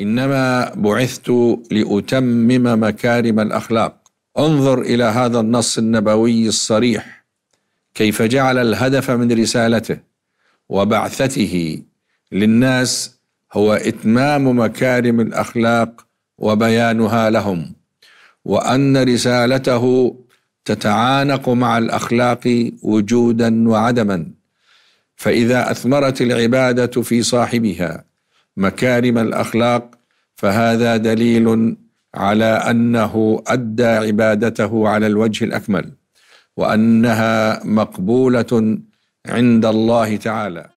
انما بعثت لاتمم مكارم الاخلاق انظر الى هذا النص النبوي الصريح كيف جعل الهدف من رسالته وبعثته للناس هو اتمام مكارم الاخلاق وبيانها لهم وان رسالته تتعانق مع الاخلاق وجودا وعدما فاذا اثمرت العباده في صاحبها مكارم الاخلاق فهذا دليل على انه ادى عبادته على الوجه الاكمل وانها مقبوله عند الله تعالى